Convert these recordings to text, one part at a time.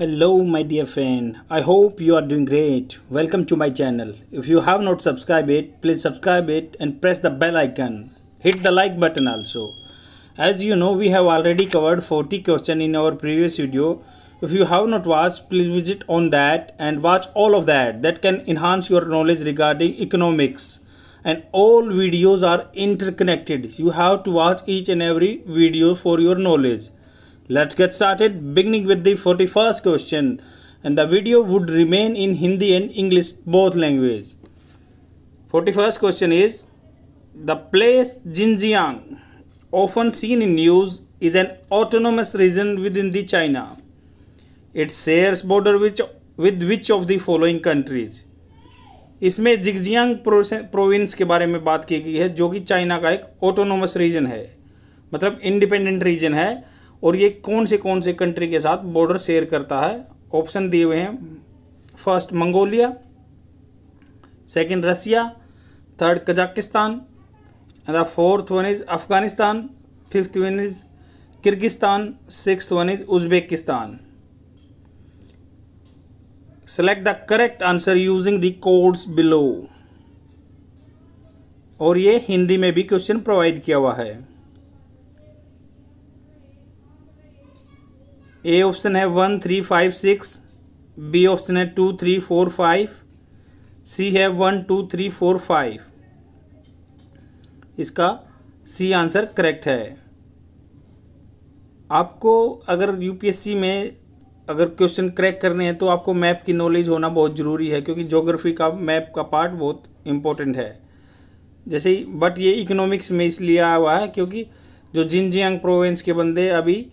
Hello, my dear friend. I hope you are doing great. Welcome to my channel. If you have not subscribed it, please subscribe it and press the bell icon. Hit the like button also. As you know, we have already covered 40 question in our previous video. If you have not watched, please visit on that and watch all of that. That can enhance your knowledge regarding economics. And all videos are interconnected. You have to watch each and every video for your knowledge Let's get started beginning with the 41st question and the video would remain in Hindi and English both language. 41st question is the place Xinjiang often seen in news is an autonomous region within the China. It shares border which, with which of the following countries? इसमें जिगजियांग province के बारे में बात की गई है जो कि चाइना का एक ऑटोनोमस रीजन है मतलब इंडिपेंडेंट रीजन है और ये कौन से कौन से कंट्री के साथ बॉर्डर शेयर करता है ऑप्शन दिए हुए हैं first Mongolia second Russia third Kazakhstan and the fourth one is Afghanistan fifth one is Kyrgyzstan six one is Uzbekistan select the correct answer using the codes below और ये हिंदी में भी क्वेश्चन प्रोवाइड किया हुआ है ए ऑप्शन है one three five six B option है two three four five C है one two three four five इसका सी आंसर करेक्ट है आपको अगर यूपीएससी में अगर क्वेश्चन क्रैक करने हैं तो आपको मैप की नॉलेज होना बहुत ज़रूरी है क्योंकि जोग्राफी का मैप का पार्ट बहुत इम्पोर्टेंट है जैसे बट ये इकोनॉमिक्स में इसलिए हुआ है क्योंकि जो जिनजियांग प्रोविंस के बंदे अभी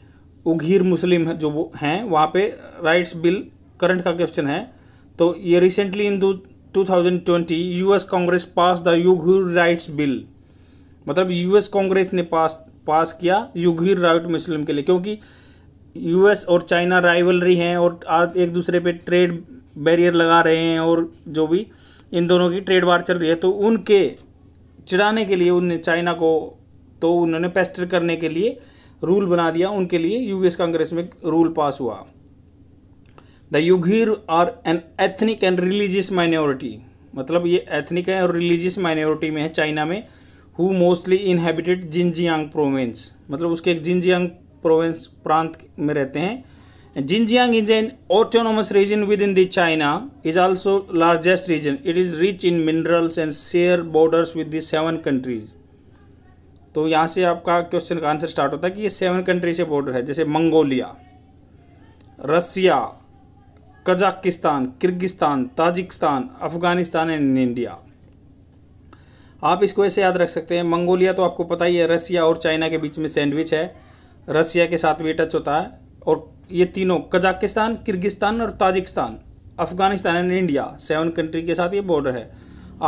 उघीर मुस्लिम जो हैं वहाँ पे राइट्स बिल करंट का क्वेश्चन है तो ये recently in two thousand twenty US Congress pass the Uyghur rights bill मतलब यूएस कांग्रेस ने पास पास किया युघीर राइट मुस्लिम के लिए क्योंकि यूएस और चाइना राइवलरी हैं और आज एक दूसरे पे ट्रेड बैरियर लगा रहे हैं और जो भी इन दोनों की ट्रेड वार चल रही है तो उनके चिढ़ाने के लिए उनने चाइना को तो उन्होंने पेस्टर करने के लिए रूल बना दिया उनके लिए यूएस कांग्रेस में रूल पास हुआ the Uyghur are an ethnic and religious minority मतलब ये एथनिक है और रिलीजियस माइनॉरिटी में है चाइना में who mostly inhabited Xinjiang province मतलब उसके एक जिनजियांग प्रोविंस प्रांत में रहते हैं Xinjiang is an autonomous region within the China is also largest region it is rich in minerals and share borders with the seven countries तो यहाँ से आपका क्वेश्चन का आंसर स्टार्ट होता है कि ये सेवन कंट्री से बॉर्डर है जैसे Mongolia Russia Kazakhstan Kyrgyzstan Tajikistan Afghanistan and India आप इसको ऐसे याद रख सकते हैं मंगोलिया तो आपको पता ही है रसिया और चाइना के बीच में सैंडविच है रसिया के साथ भी टच होता है और ये तीनों कजाकिस्तान किर्गिस्तान और Tajikistan Afghanistan and India seven country के साथ ये बॉर्डर है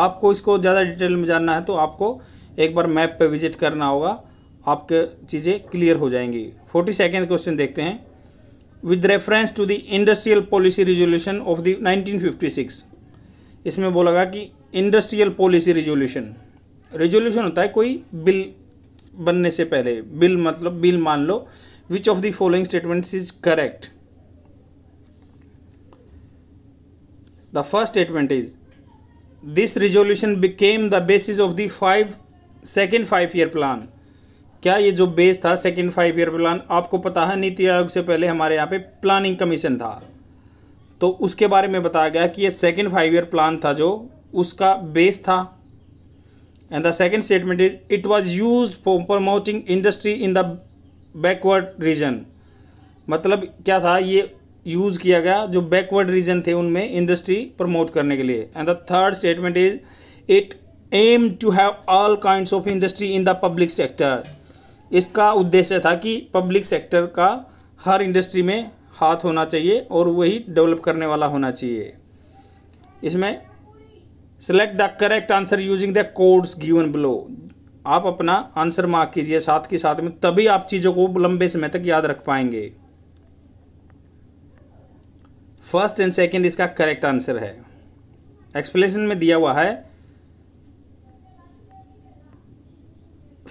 आपको इसको ज़्यादा डिटेल में जानना है तो आपको एक बार मैप पे विजिट करना होगा आपके चीज़ें क्लियर हो जाएंगी फोर्टी सेकेंड क्वेश्चन देखते हैं with reference to the industrial policy resolution of the 1956 इसमें बोला गया कि इंडस्ट्रियल पॉलिसी रिजोल्यूशन रिजोल्यूशन होता है कोई बिल बनने से पहले बिल मतलब बिल मान लो which of the following statements is correct the first statement is this resolution became the basis of the five second five year plan क्या ये जो बेस था सेकेंड फाइव ईयर प्लान आपको पता है नीति आयोग से पहले हमारे यहाँ पे प्लानिंग कमीशन था तो उसके बारे में बताया गया कि ये सेकेंड फाइव ईयर प्लान था जो उसका बेस था and the second statement is it was use for promoting industry in the backward region मतलब क्या था ये यूज़ किया गया जो बैकवर्ड रीजन थे उनमें इंडस्ट्री प्रमोट करने के लिए and the third statement is it aim to have all kind of industry in the public sector इसका उद्देश्य था कि पब्लिक सेक्टर का हर इंडस्ट्री में हाथ होना चाहिए और वही डेवलप करने वाला होना चाहिए इसमें select the correct answer using the codes given below आप अपना आंसर मार्क कीजिए साथ के साथ में तभी आप चीज़ों को लंबे समय तक याद रख पाएंगे फर्स्ट एंड सेकेंड इसका करेक्ट आंसर है एक्सप्लेनेशन में दिया हुआ है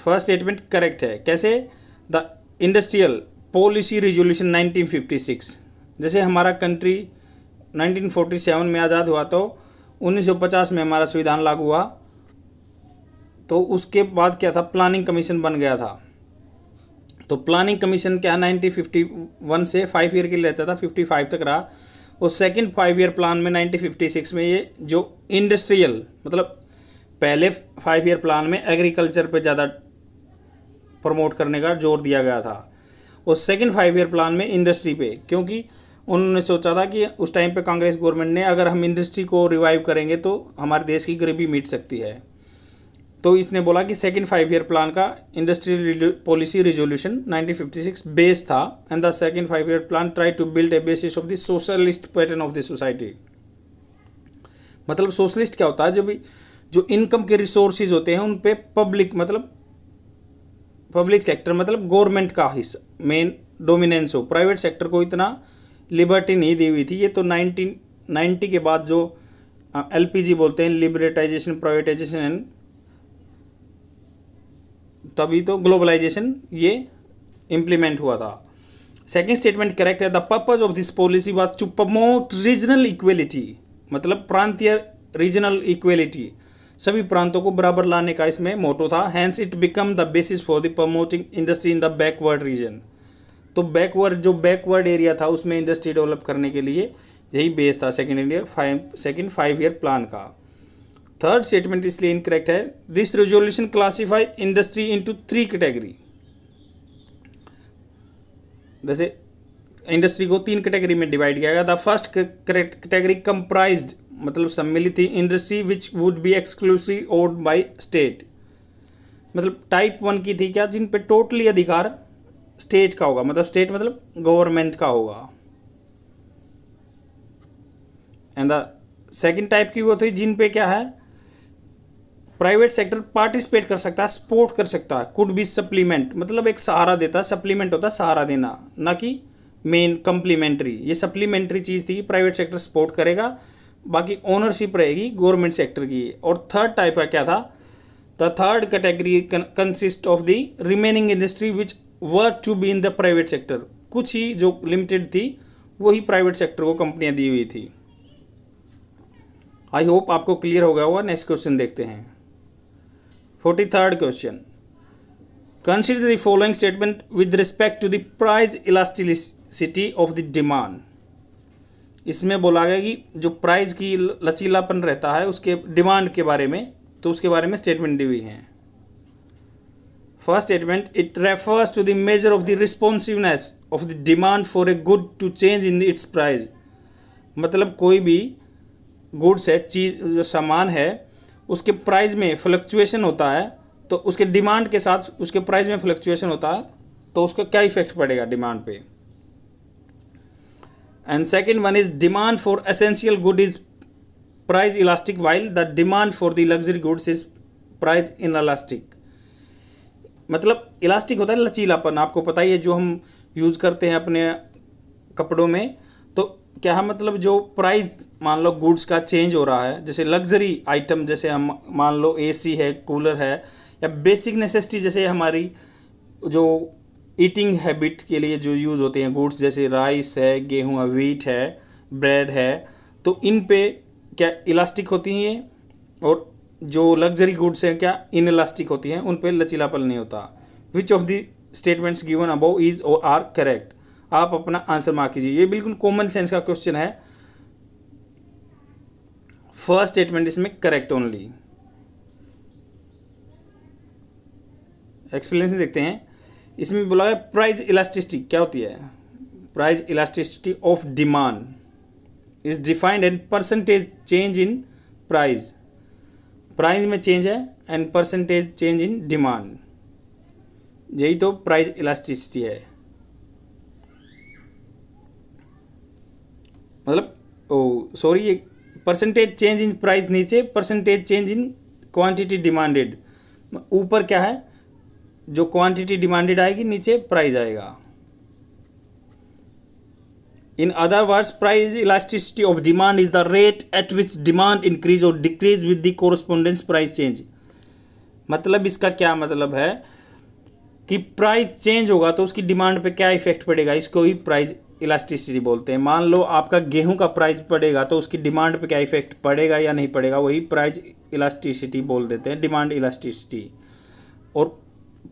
फर्स्ट स्टेटमेंट करेक्ट है कैसे द इंडस्ट्रियल पॉलिसी रिजोल्यूशन 1956 जैसे हमारा कंट्री 1947 में आज़ाद हुआ तो 1950 में हमारा संविधान लागू हुआ तो उसके बाद क्या था प्लानिंग कमीशन बन गया था तो प्लानिंग कमीशन क्या 1951 से फाइव ईयर के लिए रहता था 55 तक रहा और सेकंड फाइव ईयर प्लान में 1956 में ये जो इंडस्ट्रियल मतलब पहले फाइव ईयर प्लान में एग्रीकल्चर पे ज़्यादा प्रमोट करने का जोर दिया गया था और सेकेंड फाइव ईयर प्लान में इंडस्ट्री पे क्योंकि उन्होंने सोचा था कि उस टाइम पे कांग्रेस गवर्नमेंट ने अगर हम इंडस्ट्री को रिवाइव करेंगे तो हमारे देश की गरीबी मिट सकती है तो इसने बोला कि सेकेंड फाइव ईयर प्लान का industry policy resolution nineteen base था and the second five year plan try to build a basis of the socialist pattern of the society मतलब सोशलिस्ट क्या होता है जब जो इनकम के रिसोर्सेज होते हैं उन पर पब्लिक मतलब पब्लिक सेक्टर मतलब गवर्नमेंट का हिस्सा मेन डोमिनेंस हो प्राइवेट सेक्टर को इतना लिबर्टी नहीं दी हुई थी ये तो नाइनटीन नाइन्टी के बाद जो एल बोलते हैं लिबरेटाइजेशन प्राइवेटाइजेशन एंड तभी तो ग्लोबलाइजेशन ये इम्प्लीमेंट हुआ था सेकेंड स्टेटमेंट करेक्ट है the purpose of this policy was to promote regional equality मतलब प्रांतीय रीजनल इक्वेलिटी सभी प्रांतों को बराबर लाने का इसमें मोटो था hence it become the basis for the promoting industry in the backward region तो बैकवर्ड जो बैकवर्ड एरिया था उसमें इंडस्ट्री डेवलप करने के लिए यही बेस था second year five second five year plan का थर्ड स्टेटमेंट इसलिए इनकरेक्ट है this resolution classify industry into three category जैसे इंडस्ट्री को तीन कैटेगरी में डिवाइड किया गया था फर्स्ट कैटेगरी कंप्राइज मतलब सम्मिलित थी industry which would be exclusive owned by state मतलब टाइप वन की थी क्या जिन पे टोटली अधिकार स्टेट का होगा मतलब स्टेट मतलब गवर्नमेंट का होगा एंड द सेकेंड टाइप की वो थी जिन पे क्या है प्राइवेट सेक्टर पार्टिसिपेट कर सकता है सपोर्ट कर सकता है कुड बी सप्लीमेंट मतलब एक सहारा देता है सप्लीमेंट होता है सहारा देना ना कि मेन कंप्लीमेंट्री ये सप्लीमेंट्री चीज़ थी प्राइवेट सेक्टर सपोर्ट करेगा बाकी ओनरशिप रहेगी गवर्नमेंट सेक्टर की और थर्ड टाइप का क्या था the third category consist of the remaining industry which work to be in the private sector कुछ ही जो लिमिटेड थी वही प्राइवेट सेक्टर को कंपनियां दी हुई थी आई होप आपको क्लियर हो गया होगा नेक्स्ट क्वेश्चन देखते हैं forty third question consider the following statement with respect to the price elasticity of the demand इसमें बोला गया कि जो प्राइस की लचीलापन रहता है उसके डिमांड के बारे में तो उसके बारे में स्टेटमेंट दी हुई है first statement it refers to the measure of the responsiveness of the demand for a good to change in its price मतलब कोई भी गुड्स है चीज जो सामान है उसके प्राइस में फ्लक्चुएशन होता है तो उसके डिमांड के साथ उसके प्राइस में फ्लक्चुएशन होता है तो उसका क्या इफेक्ट पड़ेगा डिमांड पे and second one is demand for essential good is price elastic while the demand for the luxury goods is price inelastic मतलब इलास्टिक होता है लचीलापन आपको पता ही है जो हम यूज़ करते हैं अपने कपड़ों में तो क्या है मतलब जो प्राइस मान लो गुड्स का चेंज हो रहा है जैसे लग्जरी आइटम जैसे हम मान लो एसी है कूलर है या बेसिक नेसेसिटी जैसे हमारी जो ईटिंग हैबिट के लिए जो यूज़ होते हैं गुड्स जैसे राइस है गेहूँ है वीट है ब्रेड है तो इन पे क्या इलास्टिक होती हैं और जो लग्जरी गुड्स हैं क्या इन इलास्टिक होती हैं उन पे लचीलापन नहीं होता which of the statements given above is or are correct आप अपना आंसर मार कीजिए ये बिल्कुल कॉमन सेंस का क्वेश्चन है फर्स्ट स्टेटमेंट इसमें करेक्ट ओनली एक्सप्लेनेशन देखते हैं इसमें बोला गया प्राइज इलास्टिसिटी क्या होती है price elasticity of demand is defined and percentage change in price price में चेंज है and percentage change in demand यही तो प्राइज इलास्टिसिटी है मतलब ओ सॉरी ये परसेंटेज चेंज इन प्राइस नीचे percentage change in quantity demanded ऊपर क्या है जो क्वांटिटी डिमांडेड आएगी नीचे प्राइस आएगा in other words price elasticity of demand is the rate at which demand increase और decrease with the correspondence price change मतलब इसका क्या मतलब है कि प्राइस चेंज होगा तो उसकी डिमांड पे क्या इफेक्ट पड़ेगा इसको ही प्राइस इलास्टिसिटी बोलते हैं मान लो आपका गेहूं का प्राइस पड़ेगा तो उसकी डिमांड पे क्या इफेक्ट पड़ेगा या नहीं पड़ेगा वही प्राइस इलास्टिसिटी बोल देते हैं डिमांड इलास्टिसिटी और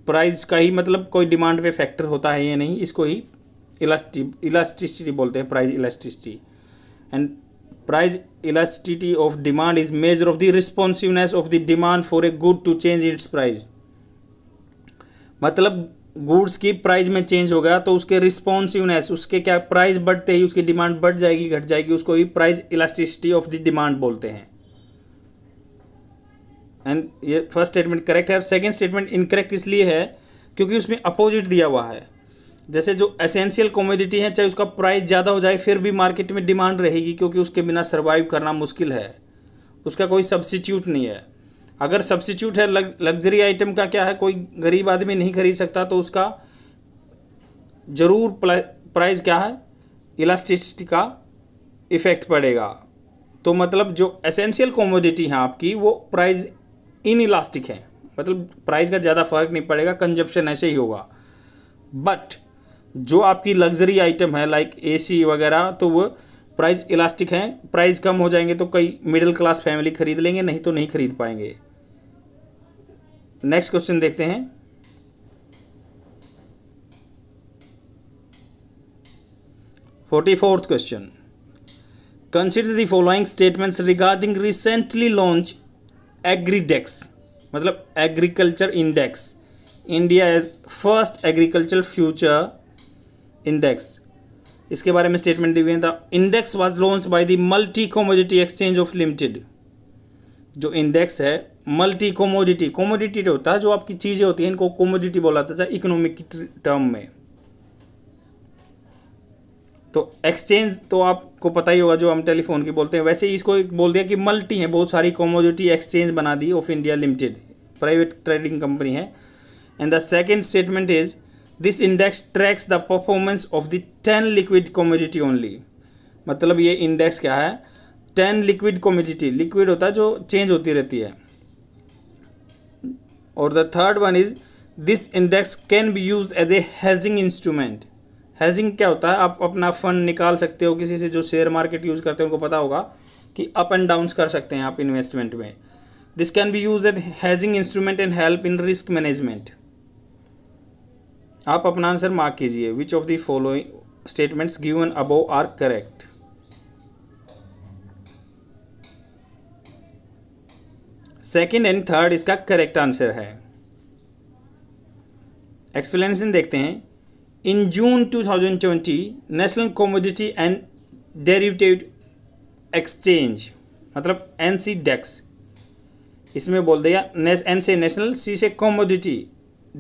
प्राइस का ही मतलब कोई डिमांड पे फैक्टर होता है या नहीं इसको ही इलास्टि इलास्टिसिटी बोलते हैं price elasticity and price elasticity of demand is measure of the responsiveness of the demand for a good to change its price मतलब गुड्स की प्राइस में चेंज हो गया तो उसके रिस्पॉन्सिवनेस उसके क्या प्राइस बढ़ते ही उसकी डिमांड बढ़ जाएगी घट जाएगी उसको ही price elasticity of the demand बोलते हैं एंड ये फर्स्ट स्टेटमेंट करेक्ट है और सेकेंड स्टेटमेंट इनकरेक्ट इसलिए है क्योंकि उसमें अपोजिट दिया हुआ है जैसे जो एसेंशियल कॉमोडिटी है चाहे उसका प्राइस ज़्यादा हो जाए फिर भी मार्केट में डिमांड रहेगी क्योंकि उसके बिना सर्वाइव करना मुश्किल है उसका कोई सब्सिट्यूट नहीं है अगर सब्सिट्यूट है लग्जरी आइटम का क्या है कोई गरीब आदमी नहीं खरीद सकता तो उसका ज़रूर प्राइस क्या है इलास्टिसिटी का इफ़ेक्ट पड़ेगा तो मतलब जो एसेंशियल कॉमोडिटी है आपकी वो प्राइस इन इलास्टिक है मतलब प्राइस का ज़्यादा फर्क नहीं पड़ेगा कंजप्शन ऐसे ही होगा बट जो आपकी लग्जरी आइटम है लाइक एसी वगैरह तो वो प्राइस इलास्टिक हैं प्राइस कम हो जाएंगे तो कई मिडिल क्लास फैमिली खरीद लेंगे नहीं तो नहीं खरीद पाएंगे नेक्स्ट क्वेश्चन देखते हैं forty fourth question consider the following statements regarding recently launch Agridex मतलब agriculture index India is first agriculture future index इसके बारे में स्टेटमेंट दी हुई है index was launch by the multi commodity exchange of limited जो इंडेक्स है multi commodity commodity होता है जो आपकी चीज़ें होती हैं इनको कॉमोडिटी बोला जाता है इकोनॉमिक टर्म में तो एक्सचेंज तो आपको पता ही होगा जो हम टेलीफोन की बोलते हैं वैसे ही इसको बोल दिया कि मल्टी है बहुत सारी कॉमोडिटी एक्सचेंज बना दी of India limited private trading company है and the second statement is this index tracks the performance of the ten liquid commodity only मतलब ये इंडेक्स क्या है टेन लिक्विड कॉमोडिटी लिक्विड होता है जो चेंज होती रहती है और the third one is this index can be use as a hedging instrument hedging क्या होता है आप अपना फ़ंड निकाल सकते हो किसी से जो शेयर मार्केट यूज़ करते हैं उनको पता होगा कि अप एंड डाउन्स कर सकते हैं आप इन्वेस्टमेंट में this can be used hedging instrument and help in risk management आप अपना आंसर मार्क कीजिए which of the following statements given above are correct second and third इसका करेक्ट आंसर है एक्सप्लेनेशन देखते हैं In June 2020, National Commodity and Derivative Exchange मतलब NCDEX इसमें बोल दिया एन से नेशनल सी से कॉमोडिटी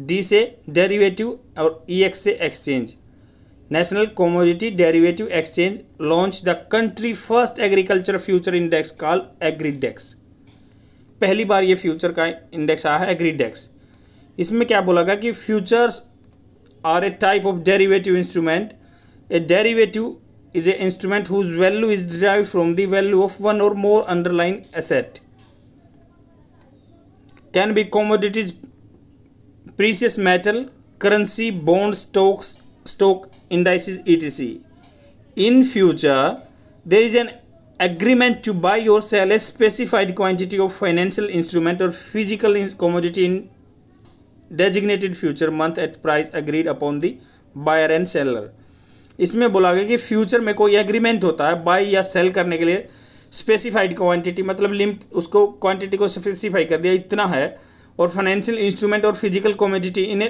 डी से डेरिवेटिव और ई e एक्स से exchange national commodity derivative exchange launch the country first agriculture future index call Agridex पहली बार ये फ्यूचर का इंडेक्स आया है एग्रीडेक्स इसमें क्या बोला गया कि futures are a type of derivative instrument. A derivative is an instrument whose value is derived from the value of one or more underlying asset. Can be commodities, precious metal, currency, bond, stocks, stock indices, etc. In future, there is an agreement to buy or sell a specified quantity of financial instrument or physical commodity in designated future month at price agreed upon the buyer and seller इसमें बोला गया कि future में कोई agreement होता है by या cell करने के लिए स्पेसिफाइड क्वांटिटी मतलब लिम उसको क्वांटिटी को स्पेसिफाई कर दिया इतना है और फाइनेंशियल इंस्ट्रूमेंट और physical commodity in a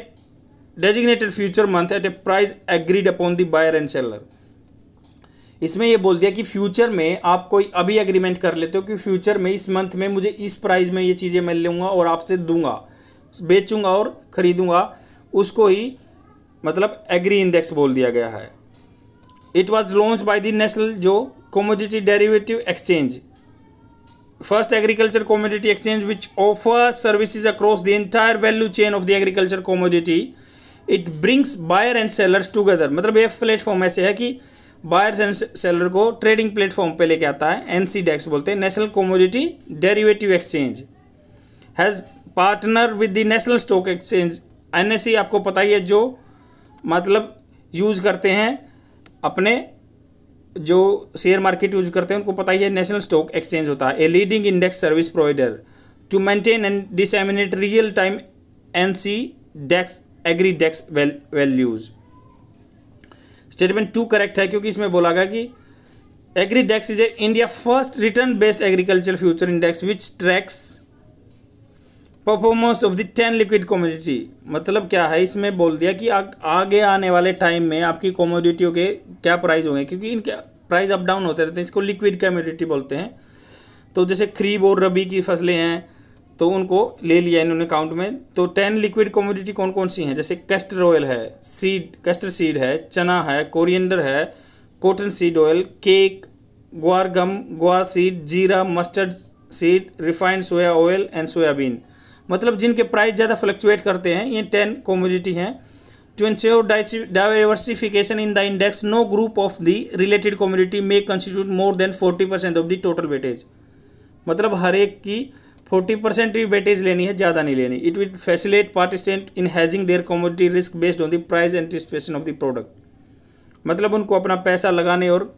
designated future month at a price agreed upon the buyer and seller इसमें यह बोल दिया कि फ्यूचर में आप कोई अभी एग्रीमेंट कर लेते हो कि फ्यूचर में इस मंथ में मुझे इस प्राइस में ये चीज़ें मैं लूँगा और आपसे दूंगा बेचूंगा और खरीदूंगा उसको ही मतलब एग्री इंडेक्स बोल दिया गया है it was launch by the national जो commodity derivative exchange first agriculture commodity exchange which offer services across the entire value chain of the agriculture commodity it brings buyer and sellers together मतलब ये platform ऐसे है कि buyers and seller को trading platform पे लेके आता है एनसी डेक्स बोलते हैं national commodity derivative exchange has partner with the national stock exchange an आपको पता ही है जो मतलब यूज करते हैं अपने जो शेयर मार्केट यूज करते हैं उनको पता ही है नेशनल स्टॉक एक्सचेंज होता है a leading index service provider to maintain and disseminate real time NCDEX Agridex values statement two correct है क्योंकि इसमें बोला गया कि Agridex is a India first return based agriculture future index which tracks performance of the ten liquid commodity मतलब क्या है इसमें बोल दिया कि आ, आगे आने वाले टाइम में आपकी कॉमोडिटियों के क्या प्राइस होंगे क्योंकि इनके प्राइस अप डाउन होते रहते हैं इसको लिक्विड कॉमोडिटी बोलते हैं तो जैसे खरीब और रबी की फसलें हैं तो उनको ले लिया इन्होंने काउंट में तो टेन लिक्विड कॉमोडिटी कौन कौन सी हैं जैसे कैस्टर ऑयल है सीड कैस्टर सीड है चना है कोरिएंडर है कॉटन सीड ऑयल केक ग्वार गम ग्वार सीड जीरा mustard seed refined soya oil and soybean मतलब जिनके प्राइस ज़्यादा फ्लक्चुएट करते हैं ये टेन कॉमोडिटी हैं to ensure diversification in the index no group of the related related may constitute more than forty percent of the total weightage मतलब हर एक की फोर्टी परसेंट वेटेज लेनी है ज़्यादा नहीं लेनी it will facilitate participant in hedging their commodity risk based on the price anticipation of the product मतलब उनको अपना पैसा लगाने और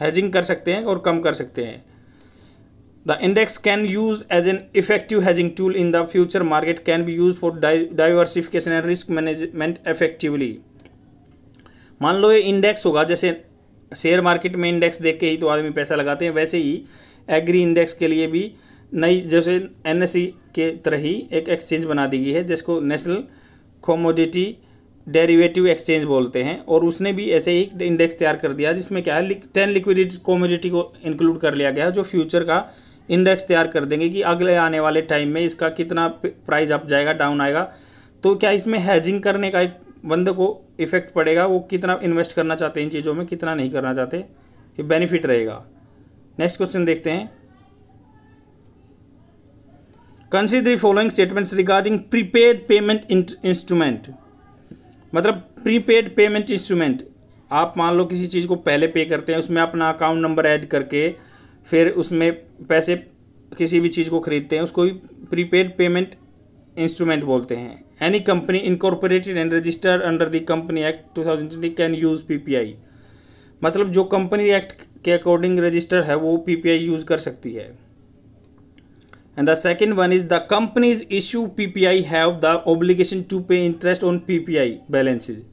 हैजिंग कर सकते हैं और कम कर सकते हैं the index can use as an effective hedging tool in the future market can be used for diversification and risk management effectively मान लो ये इंडेक्स होगा जैसे शेयर मार्केट में इंडेक्स देख के ही तो आदमी पैसा लगाते हैं वैसे ही एग्री इंडेक्स के लिए भी नई जैसे एन e के तरह ही एक एक्सचेंज बना दी गई है जिसको नेशनल कॉमोडिटी डेरिवेटिव एक्सचेंज बोलते हैं और उसने भी ऐसे ही इंडेक्स तैयार कर दिया जिसमें क्या है टेन लिक्विडिटी कॉमोडिटी को इंक्लूड कर लिया गया जो फ्यूचर का इंडेक्स तैयार कर देंगे कि अगले आने वाले टाइम में इसका कितना प्राइस अप जाएगा डाउन आएगा तो क्या इसमें हैजिंग करने का एक बंदे को इफेक्ट पड़ेगा वो कितना इन्वेस्ट करना चाहते हैं इन चीज़ों में कितना नहीं करना चाहते ये बेनिफिट रहेगा नेक्स्ट क्वेश्चन देखते हैं consider following statements regarding prepaid payment instrument मतलब प्रीपेड पेमेंट इंस्ट्रूमेंट आप मान लो किसी चीज़ को पहले पे करते हैं उसमें अपना अकाउंट नंबर ऐड करके फिर उसमें पैसे किसी भी चीज़ को ख़रीदते हैं उसको भी प्रीपेड पेमेंट इंस्ट्रूमेंट बोलते हैं any company incorporated and registered under the company act two thousand twenty can use PPI मतलब जो कंपनी एक्ट के अकॉर्डिंग रजिस्टर है वो पीपीआई यूज़ कर सकती है and the second one is the companies issue P P I have the have to मतलब pay interest on P P I balances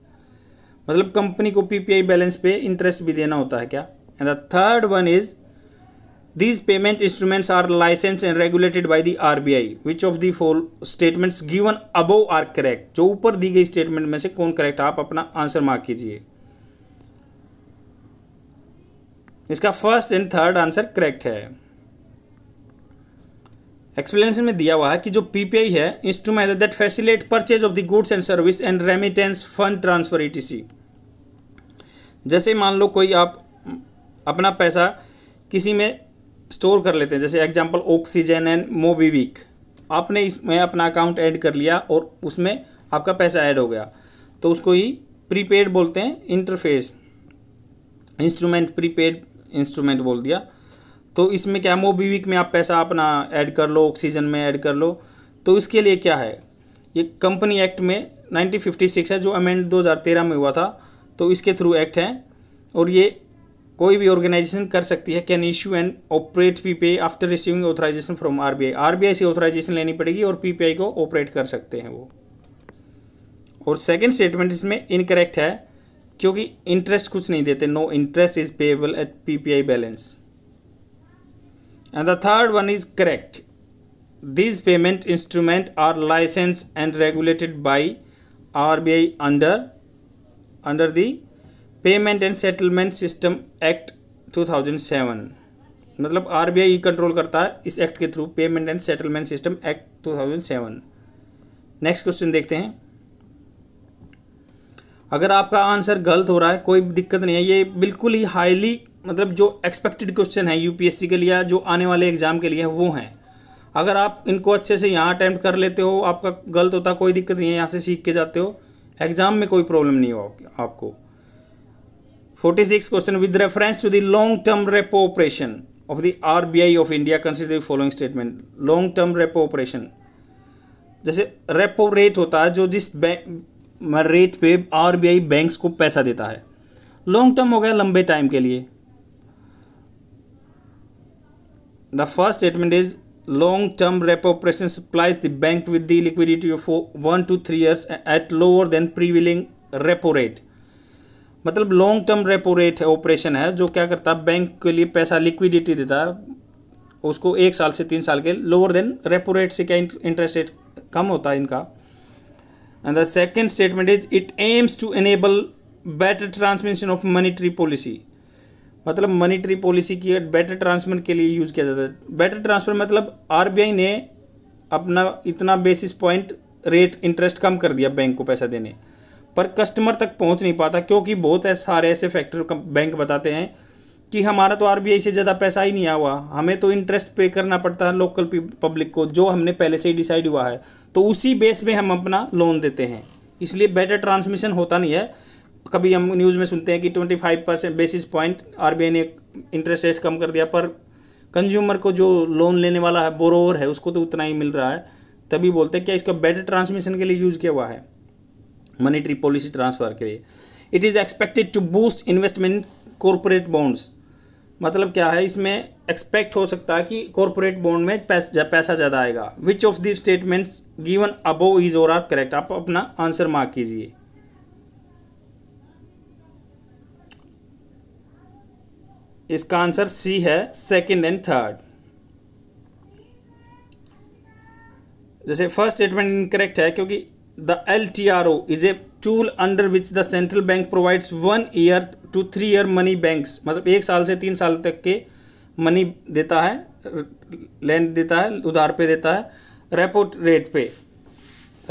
मतलब कंपनी को पी पी आई बैलेंस पे interest भी देना होता है क्या and the third one is These payment instruments are licensed and regulated by the RBI. Which of the following statements given above are correct? जो ऊपर दी गई स्टेटमेंट में से कौन करेक्ट आप अपना आंसर मार्क कीजिए इसका first and third answer correct है एक्सप्लेनेशन में दिया हुआ है कि जो पीपीआई है instrument that facilitate purchase of the goods and service and remittance fund transfer ETC जैसे मान लो कोई आप अपना पैसा किसी में स्टोर कर लेते हैं जैसे एग्जाम्पल ऑक्सीजन एंड मोबीविक आपने इसमें अपना अकाउंट ऐड कर लिया और उसमें आपका पैसा ऐड हो गया तो उसको ही प्रीपेड बोलते हैं इंटरफेस इंस्ट्रूमेंट प्रीपेड इंस्ट्रूमेंट बोल दिया तो इसमें क्या मोबीविक में आप पैसा अपना ऐड कर लो ऑक्सीजन में ऐड कर लो तो इसके लिए क्या है ये कंपनी एक्ट में 1956 है जो अमेंड 2013 में हुआ था तो इसके थ्रू एक्ट है और ये कोई भी ऑर्गेनाइजेशन कर सकती है can issue and operate PPI after receiving authorisation from RBI RBI से ऑथराइजेशन लेनी पड़ेगी और पीपीआई को ऑपरेट कर सकते हैं वो और सेकेंड स्टेटमेंट इसमें इनकरेक्ट है क्योंकि इंटरेस्ट कुछ नहीं देते no interest is payable at PPI balance and the third one is correct instrument are license and regulated by R B I under under the payment and settlement system act 2007 मतलब RBI control e करता है इस act के through payment and settlement system act 2007 next question देखते हैं अगर आपका answer गलत हो रहा है कोई दिक्कत नहीं है ये बिल्कुल ही हाईली मतलब जो एक्सपेक्टेड क्वेश्चन है यूपीएससी के लिए जो आने वाले एग्जाम के लिए वो हैं अगर आप इनको अच्छे से यहाँ अटैम्प्ट कर लेते हो आपका गलत होता कोई दिक्कत नहीं है यहाँ से सीख के जाते हो एग्ज़ाम में कोई प्रॉब्लम नहीं हो आपको 46 question with reference to the long term repo operation of the RBI of India consider the following statement long term repo operation जैसे रेपो रेट होता है जो जिस रेट पे आरबीआई बैंक्स को पैसा देता है लॉन्ग टर्म हो गया लंबे टाइम के लिए the first statement is long term repo operation supplies the bank with the liquidity of one two three years at lower than prevailing repo rate मतलब लॉन्ग टर्म रेपो रेट है operation है जो क्या करता है bank के लिए पैसा लिक्विडिटी देता है उसको एक साल से तीन साल के लोअर देन रेपो रेट से क्या इंटरेस्ट रेट कम होता है इनका and the second statement is it aims to enable better transmission of monetary policy मतलब मनीटरी पॉलिसी की बेटर ट्रांसफर के लिए यूज़ किया जाता है बेटर ट्रांसफर मतलब आरबीआई ने अपना इतना बेसिस पॉइंट रेट इंटरेस्ट कम कर दिया बैंक को पैसा देने पर कस्टमर तक पहुंच नहीं पाता क्योंकि बहुत सारे ऐसे फैक्टर बैंक बताते हैं कि हमारा तो आई से ज़्यादा पैसा ही नहीं आया हुआ हमें तो इंटरेस्ट पे करना पड़ता है लोकल पब्लिक को जो हमने पहले से ही डिसाइड हुआ है तो उसी बेस में हम अपना लोन देते हैं इसलिए बेटर ट्रांसमिशन होता नहीं है कभी हम न्यूज़ में सुनते हैं कि twenty five percent basis point I ने इंटरेस्ट रेट कम कर दिया पर कंज्यूमर को जो लोन लेने वाला है बोरोवर है उसको तो उतना ही मिल रहा है तभी बोलते हैं क्या इसका बेटर ट्रांसमिशन के लिए यूज़ किया हुआ है मनीटरी पॉलिसी ट्रांसफ़र के लिए it is expected to boost investment corporate bonds मतलब क्या है इसमें एक्सपेक्ट हो सकता है कि कॉरपोरेट बॉन्ड में पैसा ज़्यादा आएगा which of the statements given above is or are correct आप अपना आंसर मार्क कीजिए इसका आंसर सी है सेकंड एंड थर्ड जैसे फर्स्ट स्टेटमेंट इनकरेक्ट है क्योंकि the LTRO is a tool under which the central bank provides one year to three year money banks मतलब एक साल से तीन साल तक के मनी देता है लैंड देता है उधार पे देता है रेपो रेट पे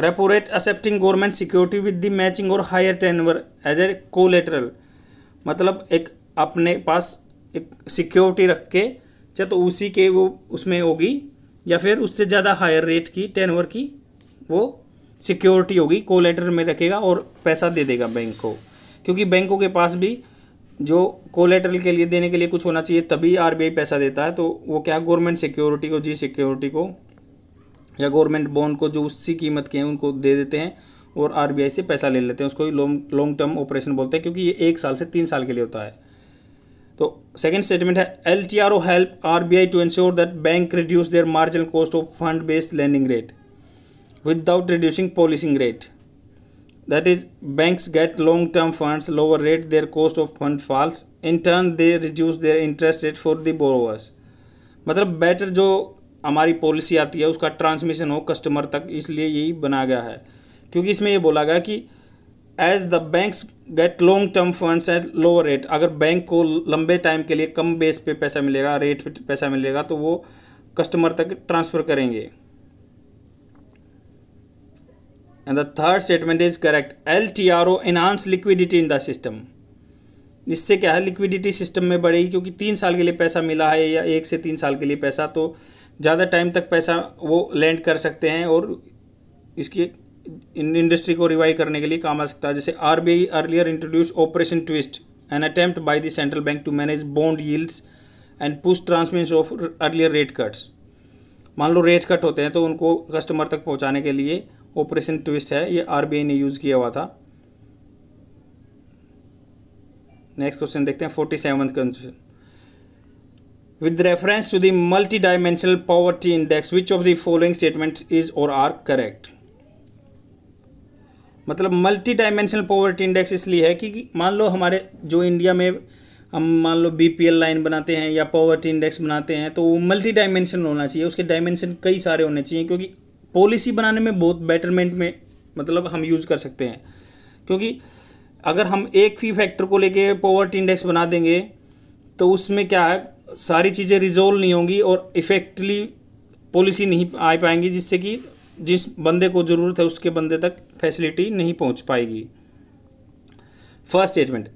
repo rate accepting government security with the matching or higher tenure as a collateral मतलब एक अपने पास एक सिक्योरिटी रख के चाहे तो उसी के वो उसमें होगी या फिर उससे ज़्यादा हायर रेट की टेनवर की वो सिक्योरिटी होगी को लेटर में रखेगा और पैसा दे देगा बैंक को क्योंकि बैंकों के पास भी जो को लेटर के लिए देने के लिए कुछ होना चाहिए तभी आर पैसा देता है तो वो क्या गवर्नमेंट सिक्योरिटी को जी सिक्योरिटी को या गवर्नमेंट बॉन्ड को जो उसी कीमत के हैं उनको दे देते हैं और आर से पैसा ले लेते हैं उसको लॉन्ग लॉन्ग टर्म ऑपरेशन बोलते हैं क्योंकि ये एक साल से तीन साल के लिए होता है तो सेकंड स्टेटमेंट है L T R O help R B I to ensure that bank reduce their marginal cost of fund based lending rate without reducing policing rate. That is, banks get long-term funds lower rate, their cost of fund falls. In turn, they reduce their interest rate for the borrowers. मतलब better जो हमारी policy आती है उसका transmission हो customer तक इसलिए यही बना गया है क्योंकि इसमें ये बोला गया कि as the banks get long term funds at lower rate अगर बैंक को लंबे टाइम के लिए कम बेस पे पैसा मिलेगा रेट पे पैसा मिलेगा तो वो कस्टमर तक ट्रांसफ़र करेंगे And the third statement is correct. ओ enhance liquidity in the system इससे क्या है लिक्विडिटी सिस्टम में बढ़ेगी क्योंकि तीन साल के लिए पैसा मिला है या एक से तीन साल के लिए पैसा तो ज़्यादा टाइम तक पैसा वो लैंड कर सकते हैं और इसकी इंडस्ट्री को रिवाइव करने के लिए काम आ सकता है जैसे R B I earlier introduce operation twist an attempt by the central bank to manage bond yields and push transmission of earlier rate cuts मान लो रेट कट होते हैं तो उनको कस्टमर तक पहुँचाने के लिए ऑपरेशन ट्विस्ट है ये आरबीआई ने यूज़ किया हुआ था नेक्स्ट क्वेश्चन देखते हैं forty seven question with reference to the multi dimensional poverty index which of the following statements is or are correct मतलब मल्टी डायमेंशनल पॉवर्टी इंडेक्स इसलिए है कि मान लो हमारे जो इंडिया में हम मान लो बीपीएल लाइन बनाते हैं या पॉवर्टी इंडेक्स बनाते हैं तो वो मल्टी डायमेंशन होना चाहिए उसके डायमेंशन कई सारे होने चाहिए क्योंकि पॉलिसी बनाने में बहुत बेटरमेंट में मतलब हम यूज़ कर सकते हैं क्योंकि अगर हम एक फी फैक्टर को लेके पॉवर्टी इंडेक्स बना देंगे तो उसमें क्या है सारी चीज़ें रिजोल्व नहीं होंगी और इफेक्टली पॉलिसी नहीं आ पाएंगी जिससे कि जिस बंदे को ज़रूरत है उसके बंदे तक फैसिलिटी नहीं पहुंच पाएगी फर्स्ट स्टेटमेंट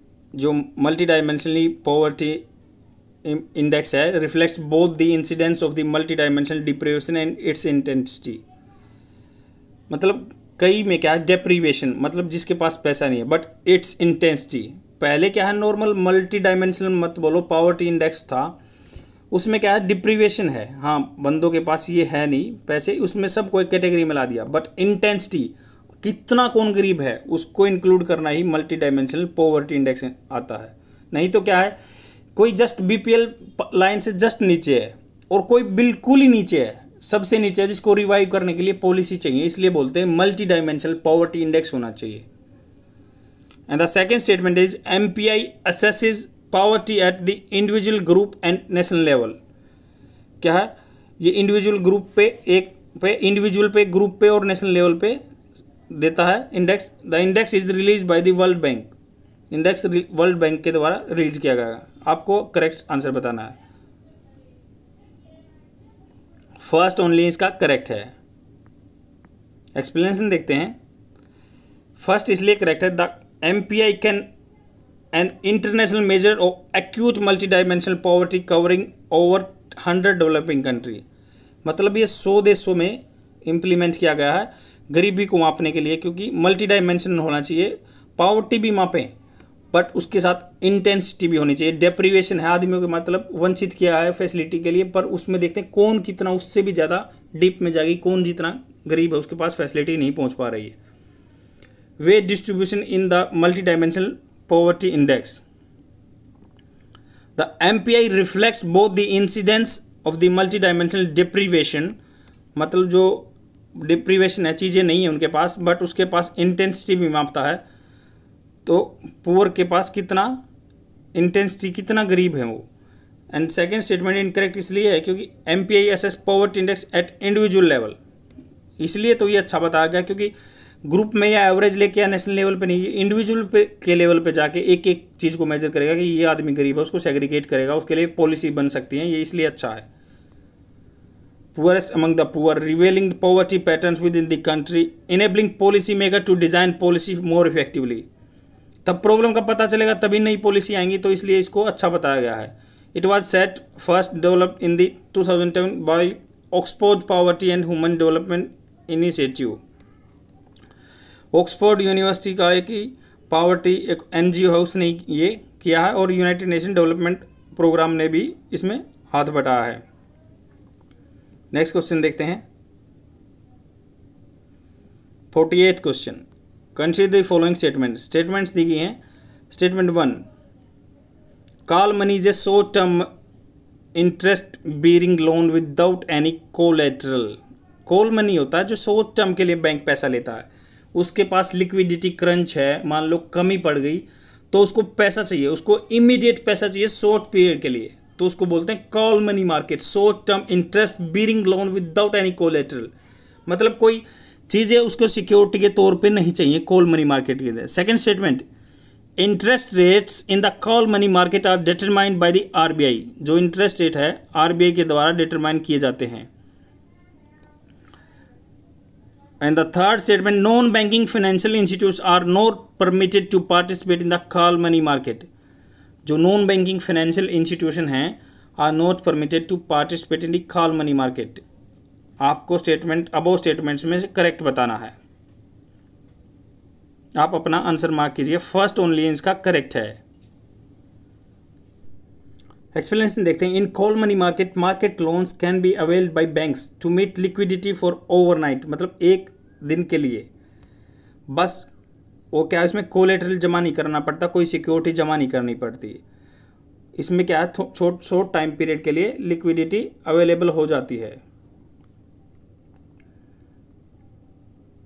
जो मल्टी डायमेंशनली पॉवर्टी इंडेक्स है reflects both the incidence of the multi dimensional depression and its intensity मतलब कई में क्या है डेप्रीवेशन मतलब जिसके पास पैसा नहीं है बट इट्स इंटेंसिटी पहले क्या है नॉर्मल मल्टी डायमेंशनल मत बोलो पावर्टी इंडेक्स था उसमें क्या है डिप्रीवेशन है हाँ बंदों के पास ये है नहीं पैसे उसमें सबको एक कैटेगरी में ला दिया बट इंटेंसिटी कितना कौन गरीब है उसको इंक्लूड करना ही मल्टी डायमेंशनल पॉवर्टी इंडेक्स आता है नहीं तो क्या है कोई जस्ट बीपीएल लाइन से जस्ट नीचे है और कोई बिल्कुल ही नीचे है सबसे नीचे जिसको रिवाइव करने के लिए पॉलिसी चाहिए इसलिए बोलते हैं मल्टी डायमेंशनल पॉवर्टी इंडेक्स होना चाहिए and the second statement is M P I is poverty at the individual group and national level क्या है ये इंडिविजुअल ग्रुप पे एक पे इंडिविजुअल पे ग्रुप पे और नेशनल लेवल पे देता है index the index is release by the world bank index world bank के द्वारा रिलीज किया गया आपको करेक्ट आंसर बताना है फर्स्ट ओनली इसका करेक्ट है एक्सप्लेनेशन देखते हैं फर्स्ट इसलिए करेक्ट है the M P I can an international measure of acute multi dimensional poverty covering over hundred developing country मतलब ये सौ देशों में इम्प्लीमेंट किया गया है गरीबी को मापने के लिए क्योंकि मल्टी डायमेंशन होना चाहिए पावर्टी भी मापें बट उसके साथ इंटेंसिटी भी होनी चाहिए डेप्रीवेशन है आदमियों के मतलब वंचित किया है फैसिलिटी के लिए पर उसमें देखते हैं कौन कितना उससे भी ज़्यादा डीप में जाएगी कौन जितना गरीब है उसके पास फैसिलिटी नहीं पहुंच पा रही है wage distribution in the multi dimensional poverty index the M P I reflects both the incidence of the multi dimensional deprivation मतलब जो डिप्रीवेशन है चीज़ें नहीं है उनके पास बट उसके पास इंटेंसिटी भी मापता है तो पुअर के पास कितना इंटेंसिटी कितना गरीब है वो एंड सेकेंड स्टेटमेंट इनकरेक्ट इसलिए है क्योंकि M P I assesses poverty index at individual level इसलिए तो ये अच्छा बताया गया क्योंकि ग्रुप में या एवरेज लेके या नेशनल लेवल पे नहीं इंडिविजुअल पे के लेवल पे जाके एक एक चीज़ को मेजर करेगा कि ये आदमी गरीब है उसको सेग्रीगेट करेगा उसके लिए पॉलिसी बन सकती है ये इसलिए अच्छा है among the poor revealing the poverty pattern within the country enabling policy maker to design policy more effectively तब प्रॉब्लम का पता चलेगा तभी नई पॉलिसी आएंगी तो इसलिए इसको अच्छा बताया गया है it was set first develop in the thousand ten by Oxford poverty and human development initiative Oxford university का एक पावर्टी एक एन जी ओ है उसने ये किया है और यूनाइटेड नेशन डेवलपमेंट प्रोग्राम ने भी इसमें हाथ बटाया है नेक्स्ट क्वेश्चन देखते हैं forty eighth question consider the following statement statements दी गई हैं statement one call money is a सो term interest bearing loan without any collateral call money होता है जो सो टर्म के लिए बैंक पैसा लेता है उसके पास लिक्विडिटी क्रंच है मान लो कमी पड़ गई तो उसको पैसा चाहिए उसको इमीडिएट पैसा चाहिए शॉर्ट पीरियड के लिए तो उसको बोलते हैं call money market short term interest bearing loan without any collateral मतलब कोई चीज़ें उसको सिक्योरिटी के तौर पे नहीं चाहिए कॉल मनी मार्केट के अंदर second statement interest rates in the call money market are determined by the RBI जो इंटरेस्ट रेट है आरबीआई के द्वारा डिटरमाइन किए जाते हैं and the third statement non banking financial institute are not permitted to participate in the call money market जो non banking financial institution हैं are not permitted to participate in the call money market आपको statement above statements में correct बताना है आप अपना answer mark कीजिए first only इसका करेक्ट है एक्सप्लेनेशन देखते हैं in call money market market loans can be availed by banks to meet liquidity for overnight मतलब एक दिन के लिए बस वो क्या है इसमें कोलेटरल जमा नहीं करना पड़ता कोई सिक्योरिटी जमा नहीं करनी पड़ती इसमें क्या है छोट छोट टाइम पीरियड के लिए लिक्विडिटी अवेलेबल हो जाती है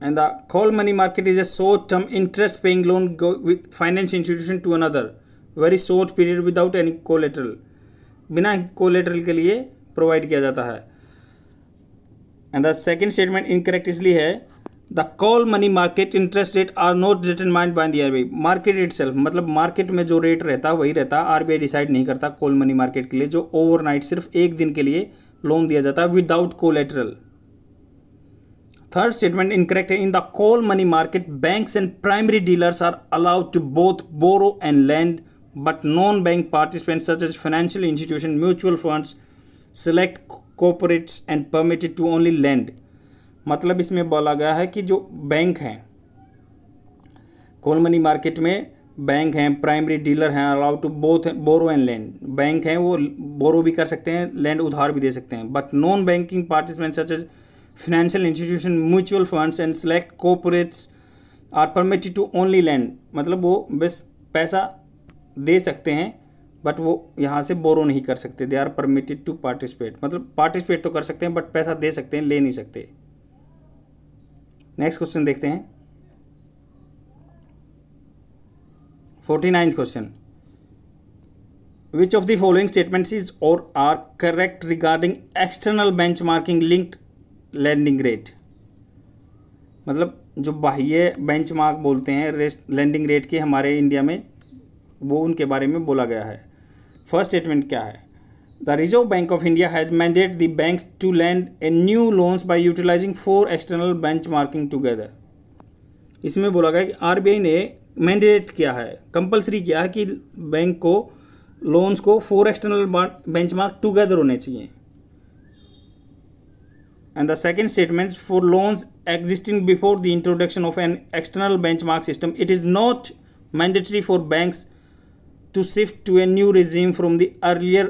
and the call money market is a short-term interest-paying loan with finance institution to another very short period without any collateral बिना कोलेटरल के लिए प्रोवाइड किया जाता है and the second statement incorrect इसलिए है the call money market interest rate are not determined by the RBI market itself मतलब market में जो रेट रहता है वही रहता है आरबीआई डिसाइड नहीं करता कॉल मनी मार्केट के लिए जो ओवरनाइट सिर्फ एक दिन के लिए लोन दिया जाता है without collateral third statement incorrect है in the call money market banks and primary dealers are allowed to both borrow and lend but non bank participant such as financial institution mutual funds select corporates and permitted to only lend मतलब इसमें बोला गया है कि जो bank हैं call money market में bank हैं प्राइमरी डीलर हैं allowed to both borrow and lend bank हैं वो बोरो भी कर सकते हैं लैंड उधार भी दे सकते हैं but non banking participant such as financial institution mutual funds and select corporates are permitted to only lend मतलब वो बस पैसा दे सकते हैं बट वो यहाँ से बोरो नहीं कर सकते they are permitted to participate मतलब पार्टिसिपेट तो कर सकते हैं बट पैसा दे सकते हैं ले नहीं सकते नेक्स्ट क्वेश्चन देखते हैं forty ninth question which of the following statements is or are correct regarding external benchmarking linked lending rate मतलब जो बाह्य बेंचमार्क बोलते हैं रेस्ट लैंडिंग रेट के हमारे इंडिया में वो उनके बारे में बोला गया है फर्स्ट स्टेटमेंट क्या है the reserve bank of India has mandate the bank to lend a new loans by utilising four external benchmarking together इसमें बोला गया कि आर ने मैंडेट किया है कंपलसरी किया है कि बैंक को लोन्स को फोर एक्सटर्नल मार्क टुगेदर होने चाहिए and the second statement for loans existing before the introduction of an external benchmark system it is not mandatory for banks to shift to a new regime from the earlier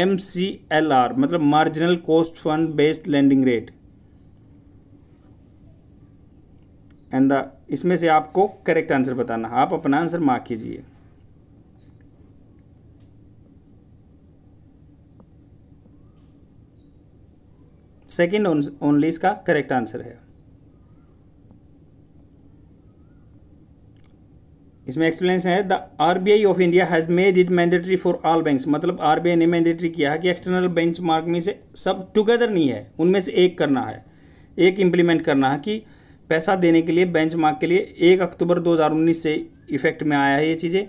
MCLR C L R मतलब marginal cost fund based lending rate and the इसमें से आपको correct answer बताना आप अपना answer mark कीजिए second only इसका correct answer है इसमें एक्सप्लेनेशन है the RBI of India has made it mandatory for all banks मतलब आरबीआई ने मैंडेटरी किया है कि एक्सटर्नल बेंच मार्क में से सब टुगेदर नहीं है उनमें से एक करना है एक इम्प्लीमेंट करना है कि पैसा देने के लिए बेंच मार्क के लिए एक अक्टूबर 2019 से इफेक्ट में आया है ये चीज़ें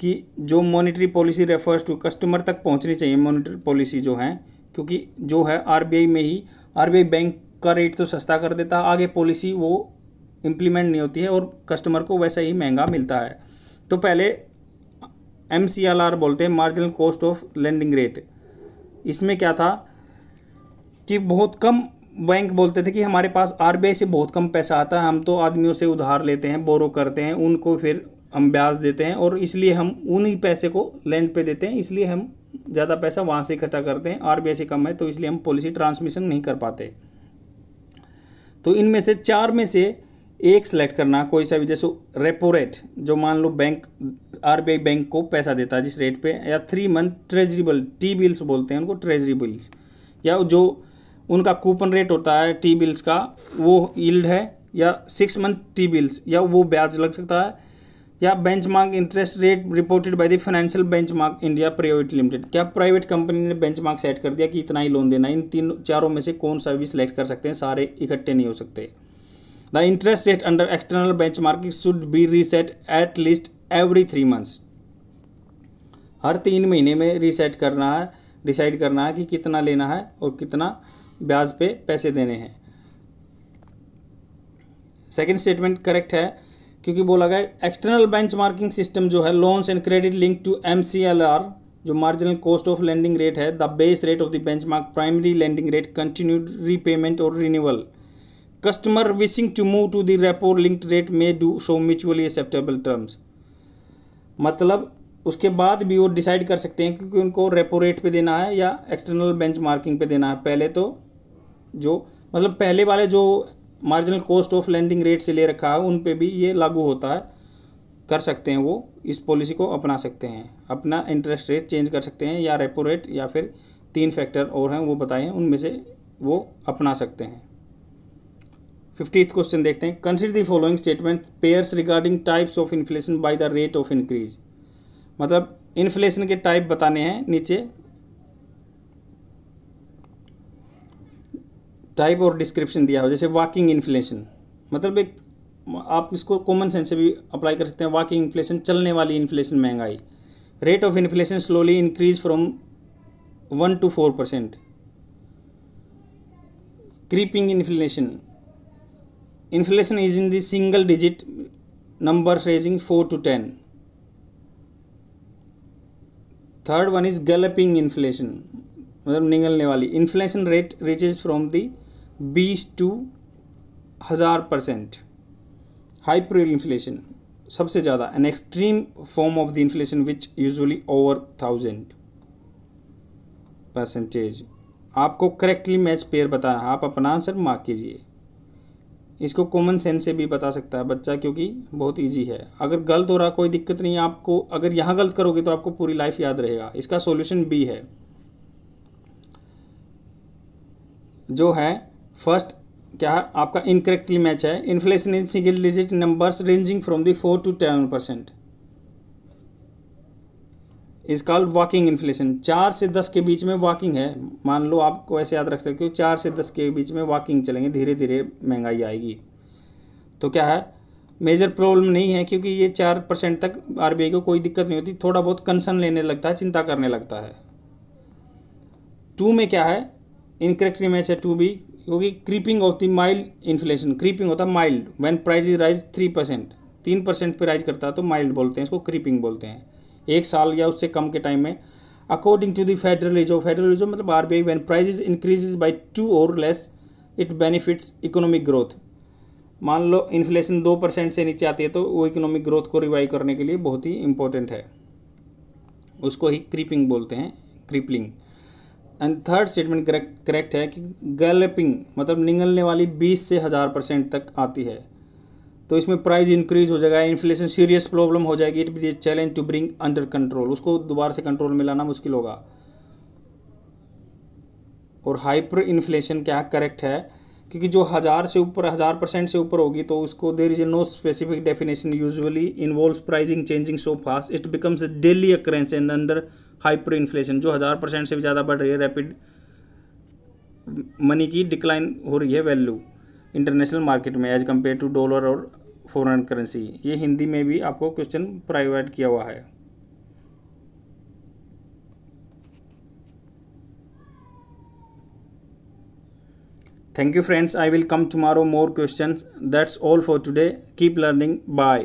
कि जो monetary policy refers to customer तक पहुँचनी चाहिए मॉनिटरी पॉलिसी जो हैं क्योंकि जो है आरबीआई में ही आरबीआई बैंक का रेट तो सस्ता कर देता है आगे पॉलिसी वो इम्प्लीमेंट नहीं होती है और कस्टमर को वैसा ही महंगा मिलता है तो पहले एम बोलते हैं marginal cost of lending rate इसमें क्या था कि बहुत कम बैंक बोलते थे कि हमारे पास आर से बहुत कम पैसा आता है हम तो आदमियों से उधार लेते हैं बोरो करते हैं उनको फिर हम ब्याज देते हैं और इसलिए हम उन्हीं पैसे को लैंड पे देते हैं इसलिए हम ज़्यादा पैसा वहाँ से इकट्ठा करते हैं आर से कम है तो इसलिए हम पॉलिसी ट्रांसमिशन नहीं कर पाते तो इनमें से चार में से एक सेलेक्ट करना कोई सा भी जैसे रेपो रेट जो मान लो बैंक आरबीआई बैंक को पैसा देता है जिस रेट पे या three month treasury bill T bills बोलते हैं उनको ट्रेजरी बिल्स या जो उनका कूपन रेट होता है टी बिल्स का वो यील्ड है या सिक्स मंथ टी बिल्स या वो ब्याज लग सकता है क्या benchmark interest rate reported by the financial benchmark India private limited क्या प्राइवेट कंपनी ने बेंचमार्क सेट कर दिया कि इतना ही लोन देना इन तीन चारों में से कौन सा भी सिलेक्ट कर सकते हैं सारे इकट्ठे नहीं हो सकते the interest rate under external benchmark should be reset at least every three months हर तीन महीने में रीसेट करना है डिसाइड करना है कि कितना लेना है और कितना ब्याज पे पैसे देने हैं सेकेंड स्टेटमेंट करेक्ट है क्योंकि बोला गया एक्सटर्नल बेंचमार्किंग सिस्टम जो है loans and credit link to M जो marginal cost of lending rate है the base rate of the benchmark primary lending rate continued repayment or renewal customer wishing to move to the repo linked rate may do so mutually acceptable terms मतलब उसके बाद भी वो decide कर सकते हैं क्योंकि उनको रेपो रेट पे देना है या एक्सटर्नल बेंचमार्किंग पे देना है पहले तो जो मतलब पहले वाले जो marginal cost of lending rate से ले रखा है उन पे भी ये लागू होता है कर सकते हैं वो इस पॉलिसी को अपना सकते हैं अपना इंटरेस्ट रेट चेंज कर सकते हैं या रेपो रेट या फिर तीन फैक्टर और हैं वो बताए हैं उनमें से वो अपना सकते हैं फिफ्टीथ क्वेश्चन देखते हैं consider the following statement pairs regarding types of inflation by the rate of increase मतलब इन्फ्लेशन के टाइप बताने हैं नीचे टाइप और डिस्क्रिप्शन दिया हो जैसे वॉकिंग इन्फ्लेशन मतलब एक आप इसको कॉमन सेंस से भी अप्लाई कर सकते हैं वॉकिंग इन्फ्लेशन चलने वाली इन्फ्लेशन महंगाई rate of inflation slowly increase from one to four percent creeping inflation inflation is in single single digit number ranging four to ten third one is galloping inflation मतलब निगलने वाली inflation rate reaches from the बीस to हज़ार percent hyper inflation सबसे ज़्यादा an extreme form of the inflation which usually over thousand percentage आपको correctly match pair बताना आप अपना आंसर मार्क कीजिए इसको कॉमन सेंस से भी बता सकता है बच्चा क्योंकि बहुत इजी है अगर गलत हो रहा कोई दिक्कत नहीं आपको अगर यहाँ गलत करोगे तो आपको पूरी लाइफ याद रहेगा इसका सॉल्यूशन बी है जो है फर्स्ट क्या है आपका इनकरेक्टली मैच है inflation in single digit numbers ranging from the four to ten percent is called walking inflation चार से दस के बीच में वॉकिंग है मान लो आपको ऐसे याद रख सकते हो चार से दस के बीच में वॉकिंग चलेंगे धीरे धीरे महंगाई आएगी तो क्या है मेजर प्रॉब्लम नहीं है क्योंकि ये चार परसेंट तक आरबीआई को कोई दिक्कत नहीं होती थोड़ा बहुत कंसर्न लेने लगता है चिंता करने लगता है टू में क्या है इनकरेक्टली मैच है टू बी क्योंकि क्रीपिंग होती माइल्ड इन्फ्लेशन क्रीपिंग होता mild when price is rise three percent तीन परसेंट पर राइज करता है तो माइल्ड बोलते हैं इसको क्रीपिंग बोलते हैं एक साल या उससे कम के टाइम में according to the federal reserve federal reserve मतलब R B I when price increase by two or less it benefits economic growth मान लो इन्फ्लेशन दो परसेंट से नीचे आती है तो वो इकोनॉमिक ग्रोथ को रिवाइव करने के लिए बहुत ही इंपॉर्टेंट है उसको ही क्रीपिंग बोलते हैं क्रीपलिंग and third statement correct correct है कि गैलपिंग मतलब निगलने वाली बीस से हज़ार परसेंट तक आती है तो इसमें प्राइस इंक्रीज हो जाएगा इन्फ्लेशन सीरियस प्रॉब्लम हो जाएगी it be challenge to bring under control उसको दोबारा से कंट्रोल में लाना मुश्किल होगा और हाइपर इन्फ्लेशन क्या करेक्ट है क्योंकि जो हज़ार से ऊपर हज़ार परसेंट से ऊपर होगी तो उसको there is a no specific definition usually involve pricing changing so fast it becomes a daily occurrence and under hyper inflation जो हज़ार परसेंट से भी ज़्यादा बढ़ रही है रैपिड मनी की डिक्लाइन हो रही है वैल्यू इंटरनेशनल मार्केट में एज़ कम्पेयर टू डॉलर और फॉरेन करेंसी ये हिंदी में भी आपको क्वेश्चन प्रोवाइड किया हुआ है thank you friends i will come tomorrow more questions that's all for today keep learning bye